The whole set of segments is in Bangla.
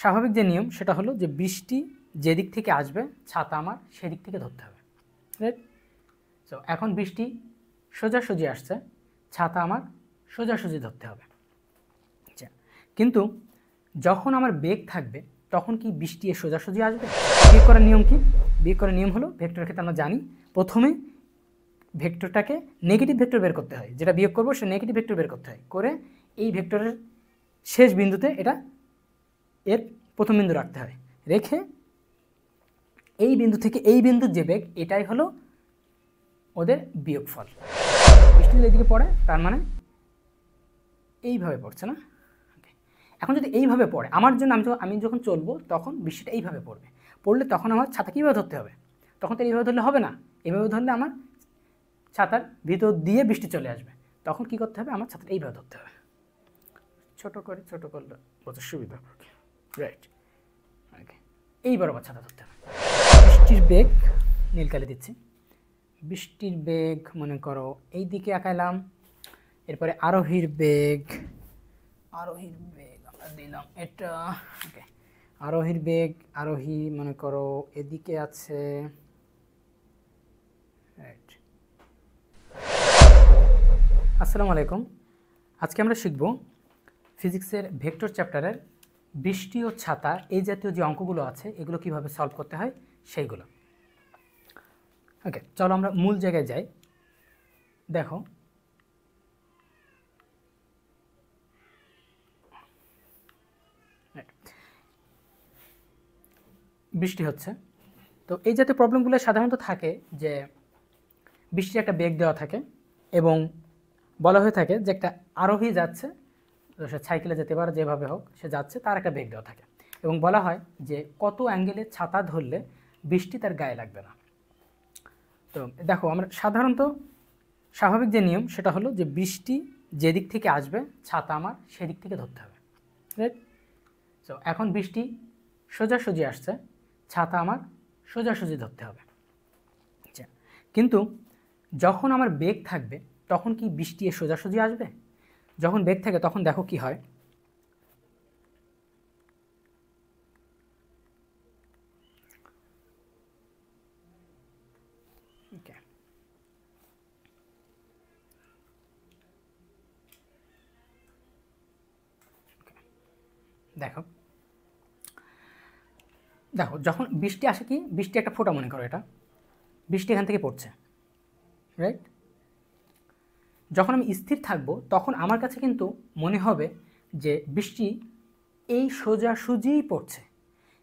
স্বাভাবিক যে নিয়ম সেটা হলো যে বৃষ্টি যেদিক থেকে আসবে ছাতা আমার সেদিক থেকে ধরতে হবে রাইট সো এখন বৃষ্টি সোজাসুজি আসছে ছাতা আমার সোজাসুজি ধরতে হবে আচ্ছা কিন্তু যখন আমার বেগ থাকবে তখন কি বৃষ্টি এ সোজাসুজি আসবে বিয়ে করার নিয়ম কি বিয়ে করার নিয়ম হলো ভেক্টর ক্ষেত্রে আমরা জানি প্রথমে ভেক্টরটাকে নেগেটিভ ভেক্টর বের করতে হয় যেটা বিয়োগ করবো সে নেগেটিভ ভেক্টর বের করতে হয় করে এই ভেক্টরের শেষ বিন্দুতে এটা এর প্রথম বিন্দু রাখতে হয় রেখে এই বিন্দু থেকে এই বিন্দু যে বেগ এটাই হলো ওদের বিয়োগফল স্টিল এদিকে পড়ে তার মানে এইভাবে পড়ছে না এখন যদি এইভাবে পড়ে আমার জন্য আমি আমি যখন চলবো তখন বৃষ্টিটা এইভাবে পড়বে পড়লে তখন আমার ছাতা কীভাবে ধরতে হবে তখন তো এইভাবে ধরলে হবে না এইভাবে ধরলে আমার ছাতার ভিতর দিয়ে বৃষ্টি চলে আসবে তখন কি করতে হবে আমার ছাতাটা এইভাবে ধরতে হবে ছোট করে ছোট করলে বোঝার সুবিধা রাইট ওকে এইবারও বাচ্চাটা ধরতে হবে বৃষ্টির বেগ নীলকালে দিচ্ছি বৃষ্টির বেগ মনে করো এই দিকে আঁকাইলাম এরপরে আরোহীর বেগ আরোহীর বেগ আমরা দিলাম এটা ওকে আরোহীর বেগ আরোহী মনে করো এদিকে আছে রাইট আসসালামু আলাইকুম আজকে আমরা শিখব ফিজিক্সের ভেক্টর চ্যাপ্টারের বৃষ্টি ও ছাতা এই জাতীয় যে অঙ্কগুলো আছে এগুলো কিভাবে সলভ করতে হয় সেইগুলো ওকে চলো আমরা মূল জায়গায় যাই দেখো বৃষ্টি হচ্ছে তো এই জাতীয় প্রবলেমগুলো সাধারণত থাকে যে বৃষ্টির একটা বেগ দেওয়া থাকে এবং বলা হয়ে থাকে যে একটা আরোহী যাচ্ছে তো সে সাইকেলে যেতে পারে যেভাবে হোক সে যাচ্ছে তার একটা বেগ দেওয়া থাকে এবং বলা হয় যে কত অ্যাঙ্গেলে ছাতা ধরলে বৃষ্টি তার গায়ে লাগবে না তো দেখো আমরা সাধারণত স্বাভাবিক যে নিয়ম সেটা হলো যে বৃষ্টি যেদিক থেকে আসবে ছাতা আমার সেদিক থেকে ধরতে হবে রাইট তো এখন বৃষ্টি সোজাসুজি আসছে ছাতা আমার সোজাসুজি ধরতে হবে আচ্ছা, কিন্তু যখন আমার বেগ থাকবে তখন কি বৃষ্টি সোজাসুজি আসবে যখন বেগ থাকে তখন দেখো কি হয় দেখো দেখো যখন বৃষ্টি আসে কি বৃষ্টি একটা ফোটা মনে করো এটা বৃষ্টি এখান থেকে পড়ছে রাইট যখন আমি স্থির থাকব তখন আমার কাছে কিন্তু মনে হবে যে বৃষ্টি এই সোজা সুজিই পড়ছে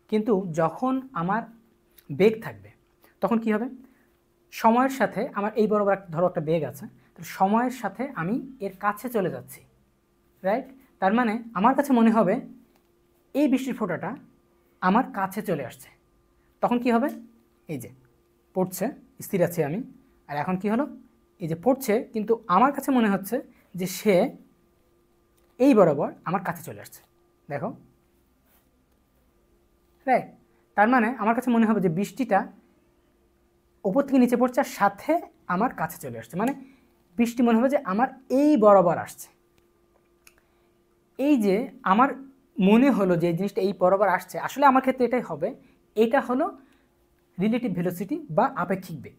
কিন্তু যখন আমার বেগ থাকবে তখন কি হবে সময়ের সাথে আমার এই বরাবর একটা ধরো একটা বেগ আছে তো সময়ের সাথে আমি এর কাছে চলে যাচ্ছি রাইট তার মানে আমার কাছে মনে হবে এই বৃষ্টির ফোঁটাটা আমার কাছে চলে আসছে তখন কি হবে এই যে পড়ছে স্থির আছি আমি আর এখন কি হলো এই যে পড়ছে কিন্তু আমার কাছে মনে হচ্ছে যে সে এই বরাবর আমার কাছে চলে আসছে দেখো রাইট হ্যাঁ, তার মানে আমার কাছে মনে হবে যে বৃষ্টিটা ওপর থেকে নিচে পড়ছে আর সাথে আমার কাছে চলে আসছে মানে বৃষ্টি মনে হবে যে আমার এই বরাবর আসছে এই যে আমার মনে হলো যে জিনিসটা এই বরাবর আসছে আসলে আমার ক্ষেত্রে এটাই হবে এটা হলো রিলেটিভ ভেলোসিটি বা আপেক্ষিক বেগ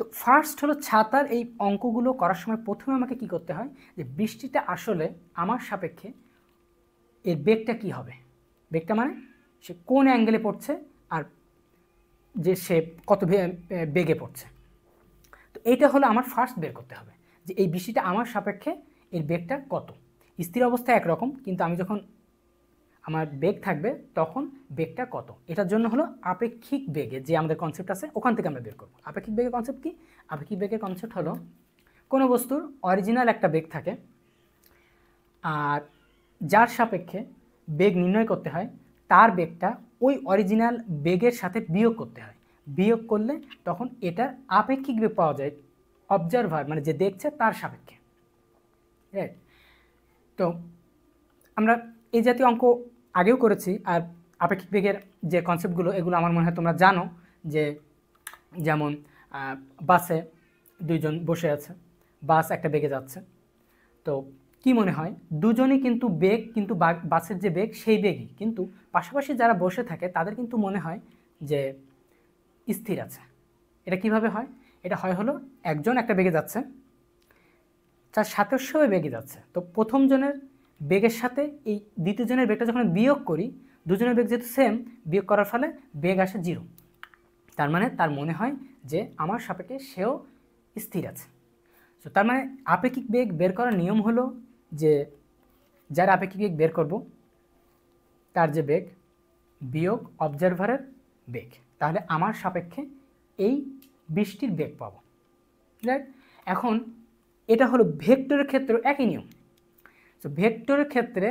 তো ফার্স্ট হলো ছাতার এই অঙ্কগুলো করার সময় প্রথমে আমাকে কি করতে হয় যে বৃষ্টিটা আসলে আমার সাপেক্ষে এর বেগটা কি হবে বেগটা মানে সে কোন অ্যাঙ্গেলে পড়ছে আর যে সে কত বেগে পড়ছে তো এইটা হলো আমার ফার্স্ট বের করতে হবে যে এই বৃষ্টিটা আমার সাপেক্ষে এর বেগটা কত স্থির অবস্থা একরকম কিন্তু আমি যখন আমার বেগ থাকবে তখন বেগটা কত এটার জন্য হলো আপেক্ষিক বেগে যে আমাদের কনসেপ্ট আছে ওখান থেকে আমরা বের করবো আপেক্ষিক বেগের কনসেপ্ট কি আপেক্ষিক বেগের কনসেপ্ট হলো কোনো বস্তুর অরিজিনাল একটা বেগ থাকে আর যার সাপেক্ষে বেগ নির্ণয় করতে হয় তার বেগটা ওই অরিজিনাল বেগের সাথে বিয়োগ করতে হয় বিয়োগ করলে তখন এটার আপেক্ষিক বেগ পাওয়া যায় অবজারভার মানে যে দেখছে তার সাপেক্ষে রাইট তো আমরা এই জাতীয় অঙ্ক আগেও করেছি আর আপেক্ষিক বেগের যে কনসেপ্টগুলো এগুলো আমার মনে হয় তোমরা জানো যে যেমন বাসে দুইজন বসে আছে বাস একটা বেগে যাচ্ছে তো কি মনে হয় দুজনই কিন্তু বেগ কিন্তু বাসের যে বেগ সেই বেগই কিন্তু পাশাপাশি যারা বসে থাকে তাদের কিন্তু মনে হয় যে স্থির আছে এটা কিভাবে হয় এটা হয় হলো একজন একটা বেগে যাচ্ছে তার সাতশো বেগে যাচ্ছে তো প্রথমজনের বেগের সাথে এই দ্বিতীয় জনের বেগটা যখন বিয়োগ করি দুজনের বেগ যেহেতু সেম বিয়োগ করার ফলে বেগ আসে জিরো তার মানে তার মনে হয় যে আমার সাপেকে সেও স্থির আছে তো তার মানে আপেক্ষিক বেগ বের করার নিয়ম হলো যে যার আপেক্ষিক বেগ বের করব তার যে বেগ বিয়োগ অবজারভারের বেগ তাহলে আমার সাপেক্ষে এই বৃষ্টির বেগ পাবো রাইট এখন এটা হলো ভেক্টরের ক্ষেত্রে একই নিয়ম তো ভেক্টরের ক্ষেত্রে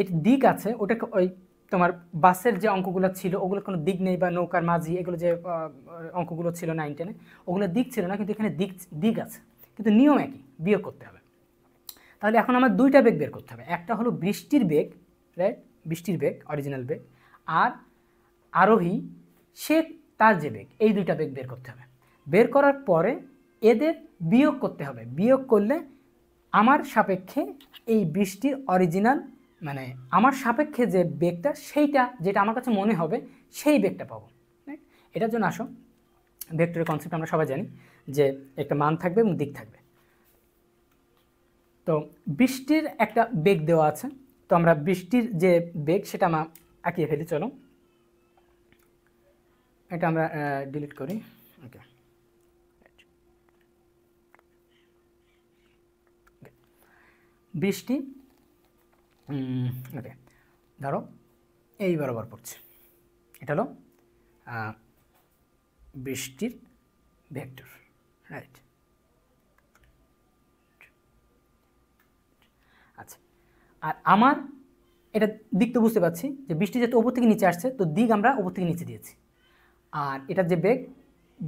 এর দিক আছে ওটা ওই তোমার বাসের যে অঙ্কগুলো ছিল ওগুলো কোনো দিক নেই বা নৌকার মাঝি এগুলো যে অঙ্কগুলো ছিল নাইন টেনে ওগুলো দিক ছিল না কিন্তু এখানে দিক দিক আছে কিন্তু নিয়ম একই বিয়োগ করতে হবে তাহলে এখন আমার দুইটা বেগ বের করতে হবে একটা হলো বৃষ্টির বেগ রাইট বৃষ্টির বেগ অরিজিনাল বেগ আর আরোহী সে তার যে বেগ এই দুইটা বেগ বের করতে হবে বের করার পরে এদের বিয়োগ করতে হবে বিয়োগ করলে আমার সাপেক্ষে এই বৃষ্টির অরিজিনাল মানে আমার সাপেক্ষে যে বেগটা সেইটা যেটা আমার কাছে মনে হবে সেই বেগটা পাবো এটার জন্য আসো ভেক্টরের কনসেপ্ট আমরা সবাই জানি যে একটা মান থাকবে এবং দিক থাকবে তো বৃষ্টির একটা বেগ দেওয়া আছে তো আমরা বৃষ্টির যে বেগ সেটা আমরা আঁকিয়ে ফেলি চলো এটা আমরা ডিলিট করি বৃষ্টি ওকে ধরো এই বরাবর পড়ছে এটা হলো বৃষ্টির ভেক্টর রাইট আচ্ছা আর আমার এটা দিক তো বুঝতে পারছি যে বৃষ্টি যেহেতু ওপর থেকে নিচে আসছে তো দিক আমরা ওপর থেকে নিচে দিয়েছি আর এটার যে বেগ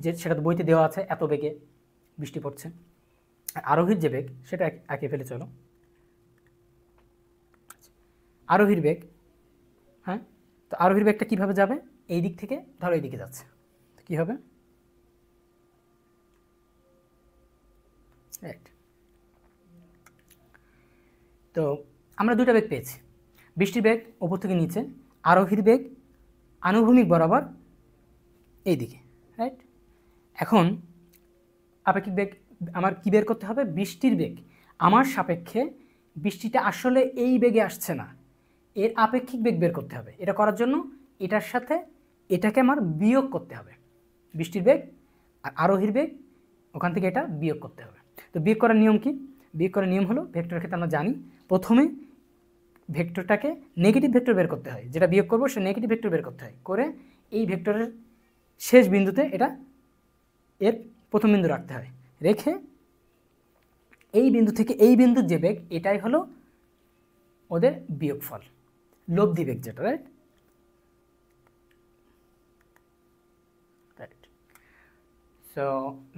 যে সেটা তো বইতে দেওয়া আছে এত বেগে বৃষ্টি পড়ছে আর আরোহীর যে বেগ সেটা আঁকে ফেলে চলো আরোহীর বেগ হ্যাঁ তো আরোহীর বেগটা কীভাবে যাবে এই দিক থেকে ধরো এই দিকে যাচ্ছে কি হবে রাইট তো আমরা দুটা বেগ পেয়েছি বৃষ্টির বেগ ওপর থেকে নিচে আরোহীর বেগ আনুভূমিক বরাবর এই দিকে রাইট এখন আপেক্ষিক বেগ আমার কী বের করতে হবে বৃষ্টির বেগ আমার সাপেক্ষে বৃষ্টিটা আসলে এই বেগে আসছে না এর আপেক্ষিক বেগ বের করতে হবে এটা করার জন্য এটার সাথে এটাকে আমার বিয়োগ করতে হবে বৃষ্টির বেগ আর আরোহীর বেগ ওখান থেকে এটা বিয়োগ করতে হবে তো বিয়োগ করার নিয়ম কি বিয়োগ করার নিয়ম হলো ভেক্টরের ক্ষেত্রে আমরা জানি প্রথমে ভেক্টরটাকে নেগেটিভ ভেক্টর বের করতে হয় যেটা বিয়োগ করবো সে নেগেটিভ ভেক্টর বের করতে হয় করে এই ভেক্টরের শেষ বিন্দুতে এটা এর প্রথম বিন্দু রাখতে হয় রেখে এই বিন্দু থেকে এই বিন্দুর যে বেগ এটাই হলো ওদের বিয়োগফল লব্ধি বেগ যেটা রাইট রাইট সো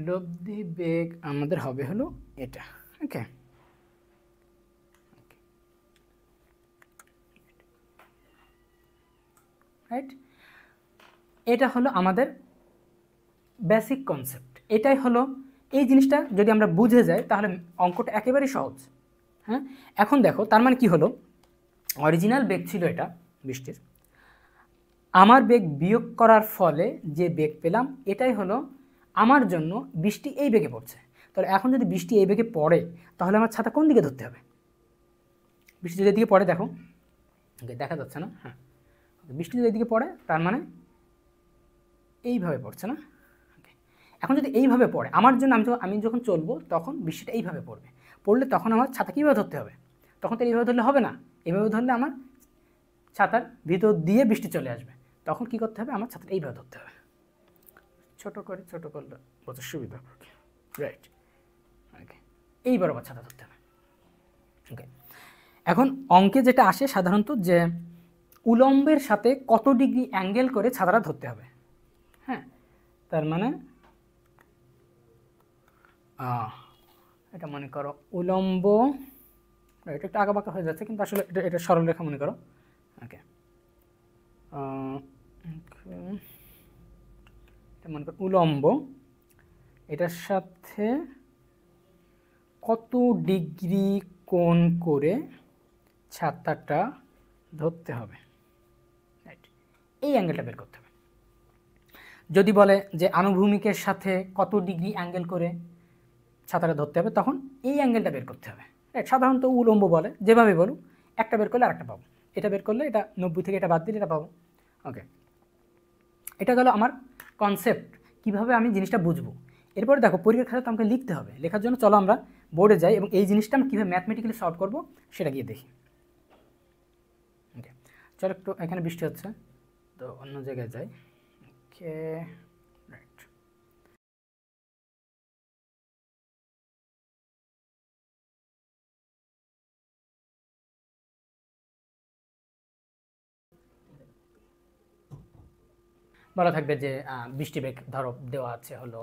লব্ধি বেগ আমাদের হবে হলো এটা ওকে রাইট এটা হলো আমাদের বেসিক কনসেপ্ট এটাই হলো এই জিনিসটা যদি আমরা বুঝে যাই তাহলে অঙ্কটা একেবারেই সহজ হ্যাঁ এখন দেখো তার মানে কি হলো অরিজিনাল বেগ ছিল এটা বৃষ্টির আমার বেগ বিয়োগ করার ফলে যে বেগ পেলাম এটাই হলো আমার জন্য বৃষ্টি এই বেগে পড়ছে তাহলে এখন যদি বৃষ্টি এই বেগে পড়ে তাহলে আমার ছাতা কোন দিকে ধরতে হবে বৃষ্টি যদি এদিকে পড়ে দেখো দেখা যাচ্ছে না হ্যাঁ বৃষ্টি যদি এদিকে পড়ে তার মানে এইভাবে পড়ছে না এখন যদি এইভাবে পড়ে আমার জন্য আমি আমি যখন চলবো তখন বৃষ্টিটা এইভাবে পড়বে পড়লে তখন আমার ছাতা কীভাবে ধরতে হবে তখন তো এইভাবে ধরলে হবে না এইভাবে ধরলে আমার ছাতার ভিতর দিয়ে বৃষ্টি চলে আসবে তখন কি করতে হবে আমার ছাতাটা এইভাবে ধরতে হবে ছোটো করে ছোটো করলে বলতে সুবিধা রাইট ওকে এই বরাবর ছাতা ধরতে হবে ওকে এখন অঙ্কে যেটা আসে সাধারণত যে উলম্বের সাথে কত ডিগ্রি অ্যাঙ্গেল করে ছাতাটা ধরতে হবে হ্যাঁ তার মানে এটা মনে করো উলম্ব এটা একটু আঁকাবাঁকা হয়ে যাচ্ছে কিন্তু আসলে এটা এটা সরলরেখা মনে করো ওকে এটা মনে করো উলম্ব এটার সাথে কত ডিগ্রি কোণ করে ছাতাটা ধরতে হবে এই অ্যাঙ্গেলটা বের করতে হবে যদি বলে যে আনুভূমিকের সাথে কত ডিগ্রি অ্যাঙ্গেল করে ছাতাটা ধরতে হবে তখন এই অ্যাঙ্গেলটা বের করতে হবে হ্যাঁ, সাধারণত উলম্ব বলে যেভাবে বলুন একটা বের করলে আরেকটা পাবো এটা বের করলে এটা নব্বই থেকে এটা বাদ দিলে এটা পাবো ওকে এটা গেল আমার কনসেপ্ট কিভাবে আমি জিনিসটা বুঝবো এরপরে দেখো পরীক্ষার খাতা আমাকে লিখতে হবে লেখার জন্য চলো আমরা বোর্ডে যাই এবং এই জিনিসটা আমি কীভাবে ম্যাথমেটিক্যালি সলভ করবো সেটা গিয়ে দেখি ওকে চলো একটু এখানে বৃষ্টি হচ্ছে তো অন্য জায়গায় যাই ওকে বলা থাকবে যে বৃষ্টি বেগ ধরো দেওয়া আছে হলো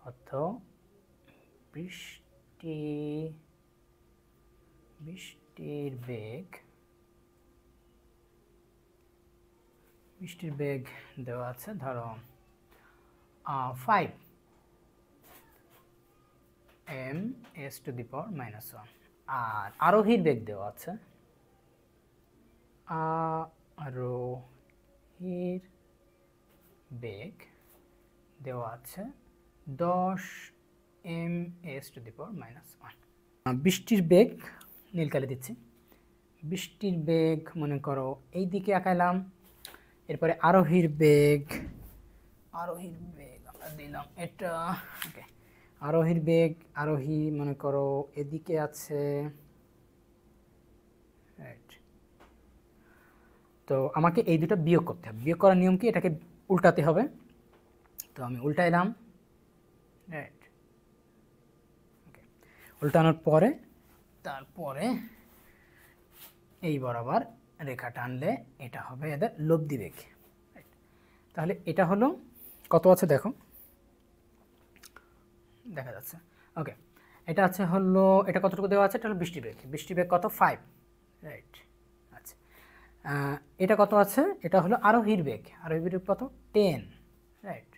কত বৃষ্টি বৃষ্টির বেগ বৃষ্টির বেগ দেওয়া আছে ধরো five M S to the power minus one আর আরোহীর বেগ দেওয়া আছে আরোহীর বেগ দেওয়া আছে দশ M S to the power minus one বৃষ্টির বেগ নীলকালে দিচ্ছি বৃষ্টির বেগ মনে করো এই দিকে আঁকাইলাম এরপরে আরোহীর বেগ আরোহীর বেগ আমরা দিলাম এটা ওকে আরোহীর বেগ আরোহী মনে করো এদিকে আছে তো আমাকে এই দুটো বিয়োগ করতে হবে বিয়োগ করার নিয়ম কি এটাকে উল্টাতে হবে তো আমি উল্টাইলাম রাইট ওকে উল্টানোর পরে তারপরে এই বরাবর রেখা টানলে এটা হবে এদের লব্ধি বেগ তাহলে এটা হলো কত আছে দেখো দেখা যাচ্ছে ওকে এটা আছে হলো এটা কতটুকু দেওয়া আছে এটা হলো বৃষ্টি বেগ বৃষ্টি বেগ কত ফাইভ রাইট এটা কত আছে এটা হলো আরোহীর বেগ আরোহীর বেগ কত টেন রাইট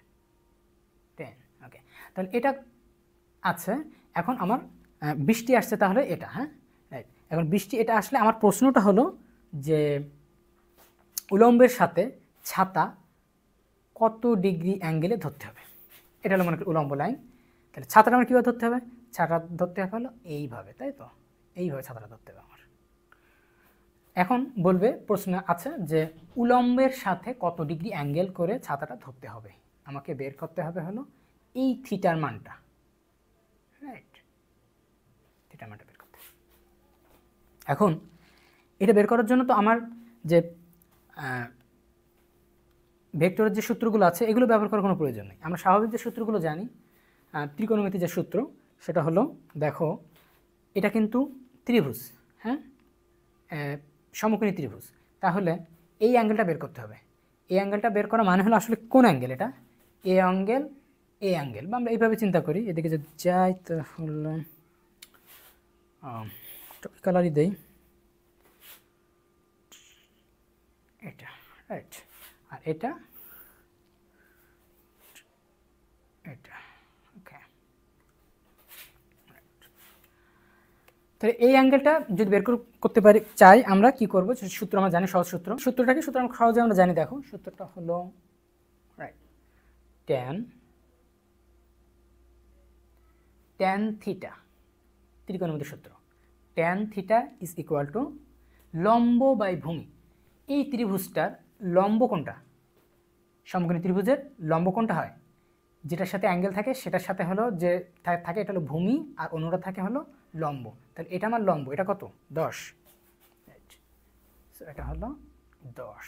টেন ওকে তাহলে এটা আছে এখন আমার বৃষ্টি আসছে তাহলে এটা হ্যাঁ রাইট এখন বৃষ্টি এটা আসলে আমার প্রশ্নটা হলো যে উলম্বের সাথে ছাতা কত ডিগ্রি অ্যাঙ্গেলে ধরতে হবে এটা হলো মনে করি উলম্ব লাইন তাহলে ছাতাটা আমার কীভাবে ধরতে হবে ছাতা ধরতে হবে হলো এইভাবে তাই তো এইভাবে ছাতাটা ধরতে হবে এখন বলবে প্রশ্ন আছে যে উলম্বের সাথে কত ডিগ্রি অ্যাঙ্গেল করে ছাতাটা ধরতে হবে আমাকে বের করতে হবে হলো এই থিটার মানটা রাইট থিটার মানটা বের করতে এখন এটা বের করার জন্য তো আমার যে ভেক্টরের যে সূত্রগুলো আছে এগুলো ব্যবহার করার কোনো প্রয়োজন নেই আমরা স্বাভাবিক যে সূত্রগুলো জানি ত্রিকোণমিতি যে সূত্র সেটা হলো দেখো এটা কিন্তু ত্রিভুজ হ্যাঁ সমকোণী ত্রিভুজ তাহলে এই অ্যাঙ্গেলটা বের করতে হবে এই অ্যাঙ্গেলটা বের করা মানে হলো আসলে কোন অ্যাঙ্গেল এটা এ অ্যাঙ্গেল এ অ্যাঙ্গেল বা আমরা এইভাবে চিন্তা করি এদিকে যদি যাই তাহলে কালারই দেই এটা রাইট আর এটা তাহলে এই অ্যাঙ্গেলটা যদি বের করতে পারি চাই আমরা কি করব সূত্র আমরা জানি সহজ সূত্র সূত্রটাকে সূত্র আমরা সহজে আমরা জানি দেখো সূত্রটা হলো রাইট ট্যান ট্যান থিটা ত্রিকোণমিতি সূত্র tan theta is equal to লম্ব বাই ভূমি এই ত্রিভুজটার লম্ব কোনটা সমগ্র ত্রিভুজের লম্ব কোনটা হয় যেটার সাথে অ্যাঙ্গেল থাকে সেটার সাথে হলো যে থাকে এটা হলো ভূমি আর অন্যটা থাকে হলো লম্ব তাহলে এটা আমার লম্ব এটা কত দশ এটা হলো দশ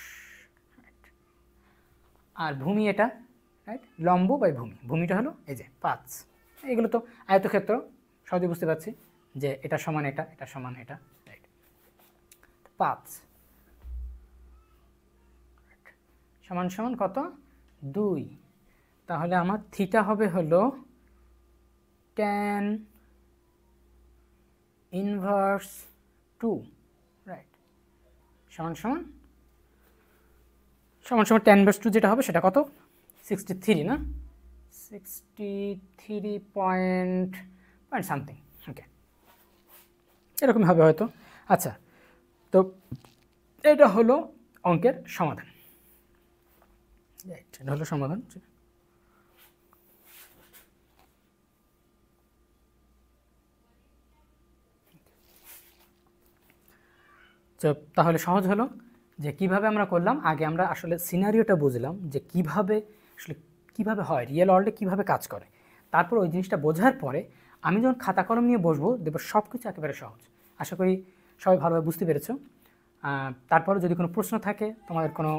আর ভূমি এটা রাইট লম্ব বাই ভূমি ভূমিটা হলো এই যে পাঁচ এগুলো তো আয়তক্ষেত্র সহজে বুঝতে পারছি যে এটা সমান এটা এটা সমান এটা রাইট পাঁচ সমান সমান কত দুই তাহলে আমার থিটা হবে হলো ট্যান ইনভার্স টু রাইট সমান সমান সমান সমান টেন ভার্স টু যেটা হবে সেটা কত সিক্সটি থ্রি না sixty three point point something okay এরকম হবে হয়তো আচ্ছা তো এটা হলো অঙ্কের সমাধান এটা হলো সমাধান তাহলে সহজ হলো যে কিভাবে আমরা করলাম আগে আমরা আসলে সিনারিওটা বুঝলাম যে কিভাবে আসলে কিভাবে হয় রিয়েল ওয়ার্ল্ডে কিভাবে কাজ করে তারপর ওই জিনিসটা বোঝার পরে আমি যখন খাতা কলম নিয়ে বসবো দেখবো সব কিছু একেবারে সহজ আশা করি সবাই ভালোভাবে বুঝতে পেরেছ তারপরে যদি কোনো প্রশ্ন থাকে তোমাদের কোনো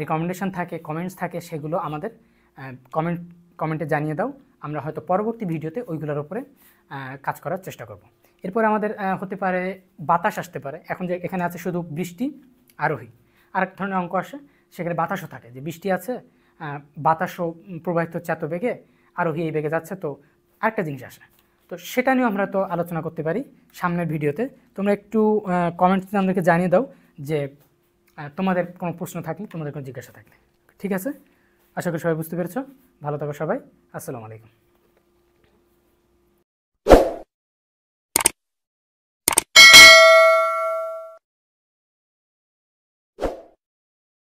রেকমেন্ডেশন থাকে কমেন্টস থাকে সেগুলো আমাদের কমেন্ট কমেন্টে জানিয়ে দাও আমরা হয়তো পরবর্তী ভিডিওতে ওইগুলোর উপরে কাজ করার চেষ্টা করব এরপর আমাদের হতে পারে বাতাস আসতে পারে এখন যে এখানে আছে শুধু বৃষ্টি আরোহী আর এক ধরনের অঙ্ক আসে সেখানে বাতাসও থাকে যে বৃষ্টি আছে বাতাসও প্রবাহিত হচ্ছে এত বেগে আরোহী এই বেগে যাচ্ছে তো আরেকটা জিনিস আসে তো সেটা নিয়েও আমরা তো আলোচনা করতে পারি সামনের ভিডিওতে তোমরা একটু কমেন্টস আমাদেরকে জানিয়ে দাও যে তোমাদের কোনো প্রশ্ন থাকলে তোমাদের কোনো জিজ্ঞাসা থাকলে ঠিক আছে আশা করি সবাই বুঝতে পেরেছ ভালো থাকো সবাই আসসালামু আলাইকুম